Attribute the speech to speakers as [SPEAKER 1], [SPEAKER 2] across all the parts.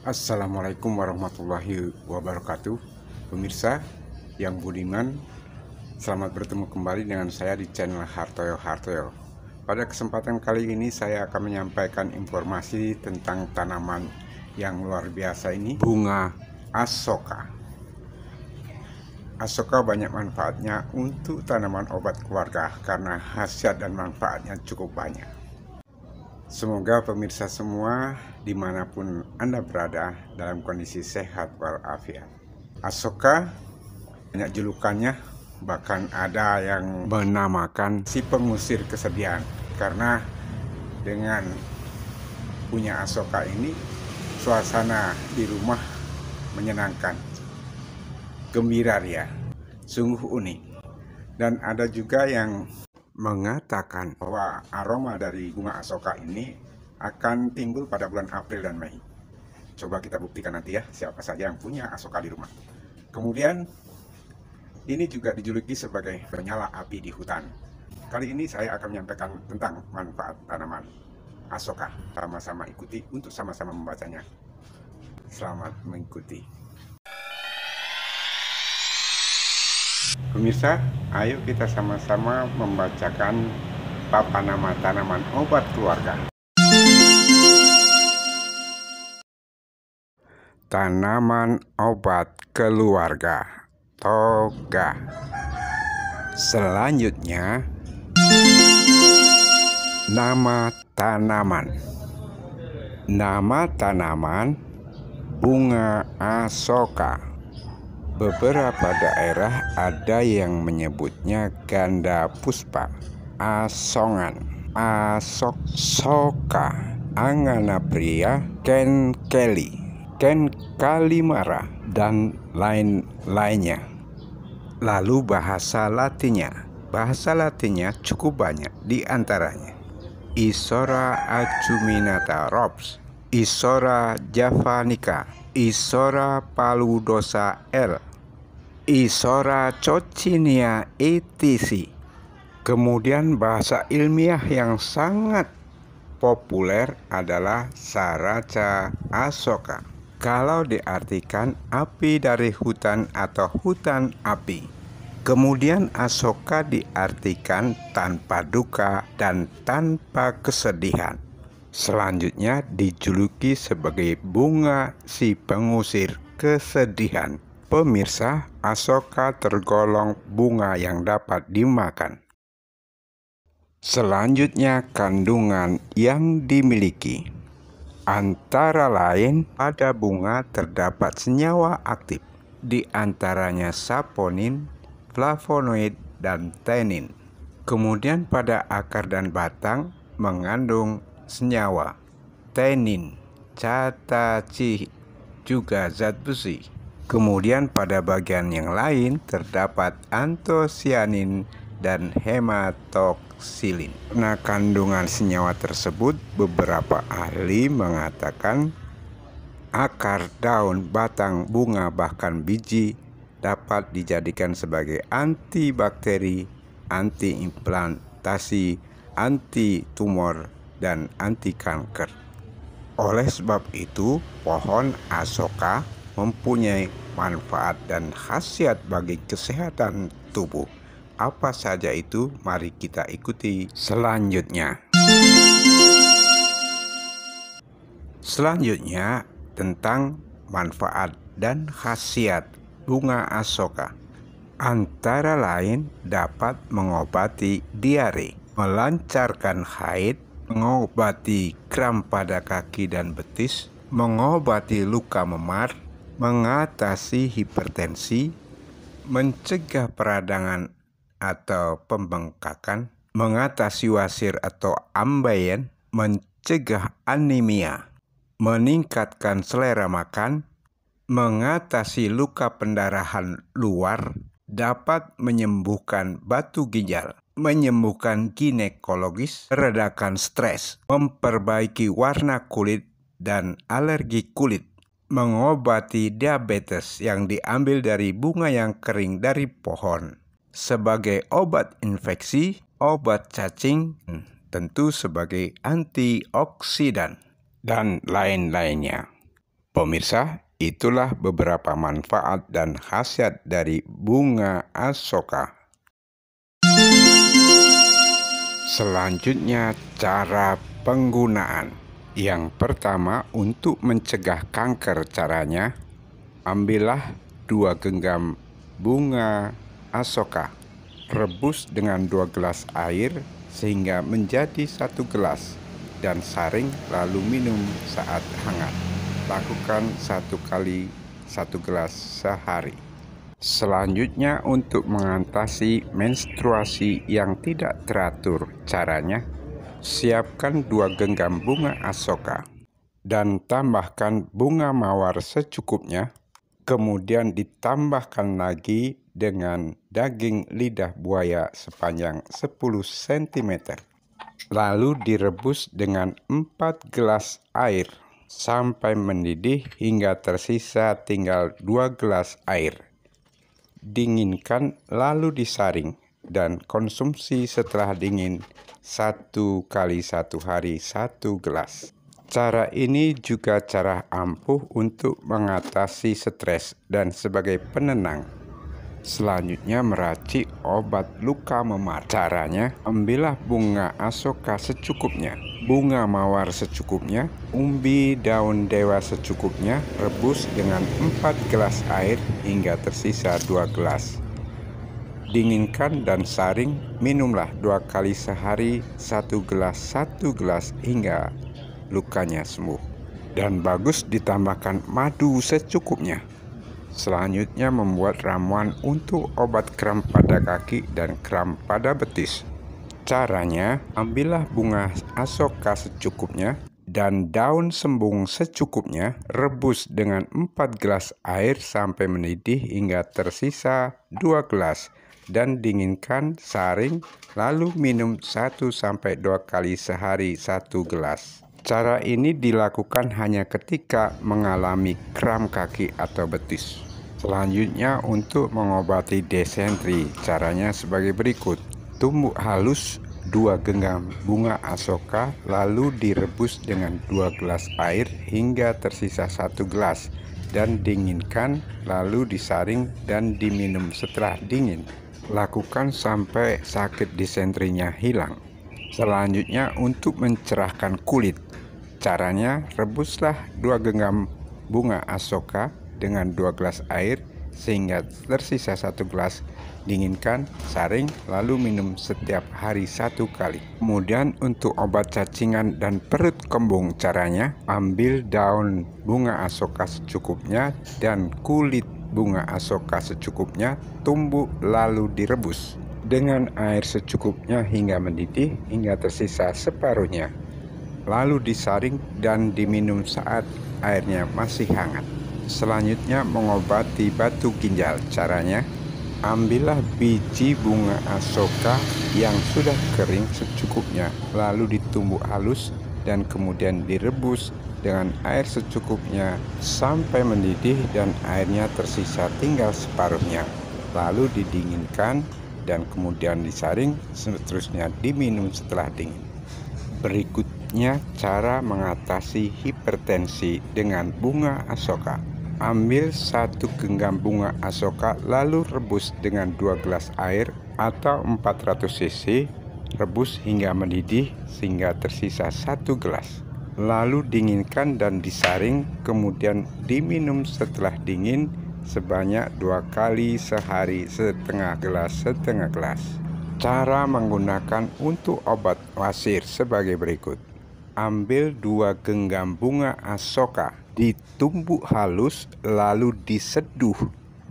[SPEAKER 1] Assalamualaikum warahmatullahi wabarakatuh Pemirsa yang budiman Selamat bertemu kembali dengan saya di channel Hartoyo Hartoyo Pada kesempatan kali ini saya akan menyampaikan informasi tentang tanaman yang luar biasa ini Bunga Asoka Asoka banyak manfaatnya untuk tanaman obat keluarga Karena khasiat dan manfaatnya cukup banyak Semoga pemirsa semua dimanapun Anda berada dalam kondisi sehat walafiat. Asoka banyak julukannya, bahkan ada yang menamakan si pengusir kesedihan. Karena dengan punya Asoka ini, suasana di rumah menyenangkan, gembira ya, sungguh unik. Dan ada juga yang mengatakan bahwa aroma dari bunga asoka ini akan timbul pada bulan April dan Mei. Coba kita buktikan nanti ya siapa saja yang punya asoka di rumah. Kemudian ini juga dijuluki sebagai penyala api di hutan. Kali ini saya akan menyampaikan tentang manfaat tanaman asoka. Sama-sama ikuti untuk sama-sama membacanya. Selamat mengikuti. Pemirsa, ayo kita sama-sama membacakan papa nama tanaman obat keluarga. Tanaman obat keluarga toga. Selanjutnya nama tanaman. Nama tanaman bunga asoka Beberapa daerah ada yang menyebutnya ganda puspa, asongan, asok soka, angana pria, ken keli, ken kalimara, dan lain-lainnya. Lalu bahasa latinnya. Bahasa latinnya cukup banyak di antaranya. Isora acuminata robs, Isora javanica, Isora paludosa L, Isora cochinia etc. Kemudian bahasa ilmiah yang sangat populer adalah Saraca Asoka. Kalau diartikan api dari hutan atau hutan api. Kemudian Asoka diartikan tanpa duka dan tanpa kesedihan. Selanjutnya dijuluki sebagai bunga si pengusir kesedihan. Pemirsa, Asoka tergolong bunga yang dapat dimakan. Selanjutnya kandungan yang dimiliki. Antara lain, pada bunga terdapat senyawa aktif, di antaranya saponin, flavonoid, dan tenin. Kemudian pada akar dan batang mengandung senyawa, tenin, catacih, juga zat besi. Kemudian pada bagian yang lain terdapat antosianin dan hematoksilin. Nah, kandungan senyawa tersebut beberapa ahli mengatakan akar, daun, batang, bunga, bahkan biji dapat dijadikan sebagai antibakteri, antiimplantasi, anti tumor, dan anti kanker. Oleh sebab itu, pohon asoka mempunyai manfaat dan khasiat bagi kesehatan tubuh. Apa saja itu? Mari kita ikuti selanjutnya. Selanjutnya tentang manfaat dan khasiat bunga asoka. Antara lain dapat mengobati diare, melancarkan haid, mengobati kram pada kaki dan betis, mengobati luka memar, mengatasi hipertensi, mencegah peradangan atau pembengkakan, mengatasi wasir atau ambeien, mencegah anemia, meningkatkan selera makan, mengatasi luka pendarahan luar, dapat menyembuhkan batu ginjal, menyembuhkan ginekologis, meredakan stres, memperbaiki warna kulit dan alergi kulit mengobati diabetes yang diambil dari bunga yang kering dari pohon sebagai obat infeksi, obat cacing, hmm, tentu sebagai antioksidan dan lain-lainnya. Pemirsa, itulah beberapa manfaat dan khasiat dari bunga asoka. Selanjutnya cara penggunaan yang pertama, untuk mencegah kanker caranya, ambillah dua genggam bunga asoka. Rebus dengan dua gelas air sehingga menjadi satu gelas dan saring lalu minum saat hangat. Lakukan satu kali satu gelas sehari. Selanjutnya untuk mengatasi menstruasi yang tidak teratur caranya siapkan dua genggam bunga asoka dan tambahkan bunga mawar secukupnya, kemudian ditambahkan lagi dengan daging lidah buaya sepanjang 10 cm. Lalu direbus dengan 4 gelas air sampai mendidih hingga tersisa tinggal 2 gelas air. Dinginkan lalu disaring dan konsumsi setelah dingin satu kali satu hari satu gelas. Cara ini juga cara ampuh untuk mengatasi stres dan sebagai penenang. Selanjutnya meracik obat luka memar. Caranya, ambillah bunga asoka secukupnya, bunga mawar secukupnya, umbi daun dewa secukupnya, rebus dengan 4 gelas air hingga tersisa 2 gelas dinginkan dan saring, minumlah dua kali sehari satu gelas satu gelas hingga lukanya sembuh. Dan bagus ditambahkan madu secukupnya. Selanjutnya membuat ramuan untuk obat kram pada kaki dan kram pada betis. Caranya, ambillah bunga asoka secukupnya dan daun sembung secukupnya rebus dengan 4 gelas air sampai mendidih hingga tersisa 2 gelas dan dinginkan, saring, lalu minum 1-2 kali sehari satu gelas. Cara ini dilakukan hanya ketika mengalami kram kaki atau betis. Selanjutnya untuk mengobati desentri, caranya sebagai berikut. Tumbuk halus dua genggam bunga asoka lalu direbus dengan dua gelas air hingga tersisa satu gelas dan dinginkan lalu disaring dan diminum setelah dingin lakukan sampai sakit disentrinya hilang. Selanjutnya untuk mencerahkan kulit, caranya rebuslah dua genggam bunga asoka dengan dua gelas air sehingga tersisa satu gelas dinginkan, saring, lalu minum setiap hari satu kali. Kemudian untuk obat cacingan dan perut kembung caranya, ambil daun bunga asoka secukupnya dan kulit bunga asoka secukupnya tumbuh lalu direbus dengan air secukupnya hingga mendidih hingga tersisa separuhnya. Lalu disaring dan diminum saat airnya masih hangat. Selanjutnya mengobati batu ginjal. Caranya, ambillah biji bunga asoka yang sudah kering secukupnya, lalu ditumbuk halus dan kemudian direbus dengan air secukupnya sampai mendidih dan airnya tersisa tinggal separuhnya. Lalu didinginkan dan kemudian disaring, seterusnya diminum setelah dingin. Berikutnya cara mengatasi hipertensi dengan bunga asoka. Ambil satu genggam bunga asoka lalu rebus dengan dua gelas air atau 400 cc. Rebus hingga mendidih sehingga tersisa satu gelas lalu dinginkan dan disaring kemudian diminum setelah dingin sebanyak dua kali sehari setengah gelas setengah gelas cara menggunakan untuk obat wasir sebagai berikut ambil dua genggam bunga asoka ditumbuk halus lalu diseduh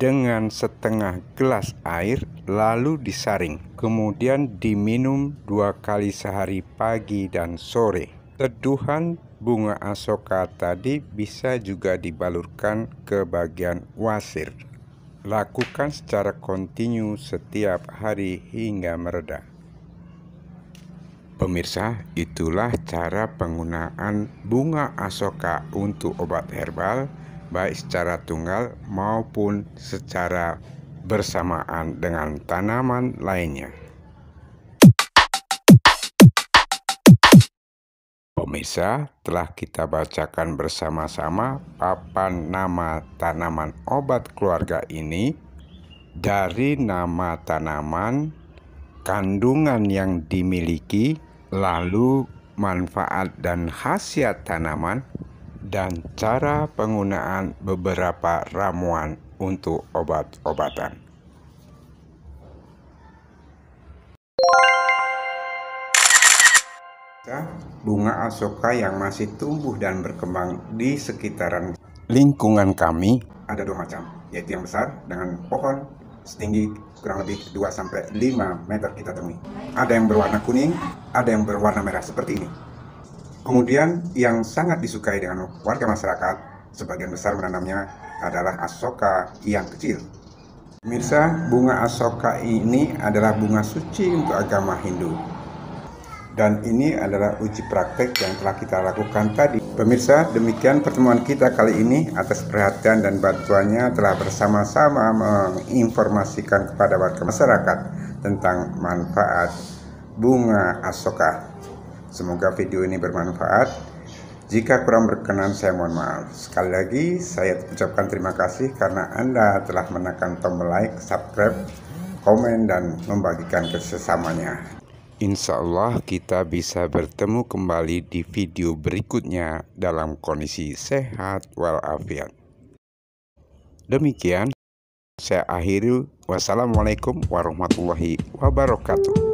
[SPEAKER 1] dengan setengah gelas air lalu disaring kemudian diminum dua kali sehari pagi dan sore teduhan bunga asoka tadi bisa juga dibalurkan ke bagian wasir. Lakukan secara kontinu setiap hari hingga mereda. Pemirsa, itulah cara penggunaan bunga asoka untuk obat herbal baik secara tunggal maupun secara bersamaan dengan tanaman lainnya. Pemirsa, telah kita bacakan bersama-sama papan nama tanaman obat keluarga ini dari nama tanaman, kandungan yang dimiliki, lalu manfaat dan khasiat tanaman, dan cara penggunaan beberapa ramuan untuk obat-obatan. bunga asoka yang masih tumbuh dan berkembang di sekitaran lingkungan kami ada dua macam, yaitu yang besar dengan pohon setinggi kurang lebih 2 sampai 5 meter kita temui. Ada yang berwarna kuning, ada yang berwarna merah seperti ini. Kemudian yang sangat disukai dengan warga masyarakat, sebagian besar menanamnya adalah asoka yang kecil. Mirsa, bunga asoka ini adalah bunga suci untuk agama Hindu dan ini adalah uji praktek yang telah kita lakukan tadi. Pemirsa, demikian pertemuan kita kali ini atas perhatian dan bantuannya telah bersama-sama menginformasikan kepada warga masyarakat tentang manfaat bunga asoka. Semoga video ini bermanfaat. Jika kurang berkenan saya mohon maaf. Sekali lagi saya ucapkan terima kasih karena Anda telah menekan tombol like, subscribe, komen, dan membagikan kesesamanya. Insya Allah kita bisa bertemu kembali di video berikutnya dalam kondisi sehat walafiat. Demikian, saya akhiri. Wassalamualaikum warahmatullahi wabarakatuh.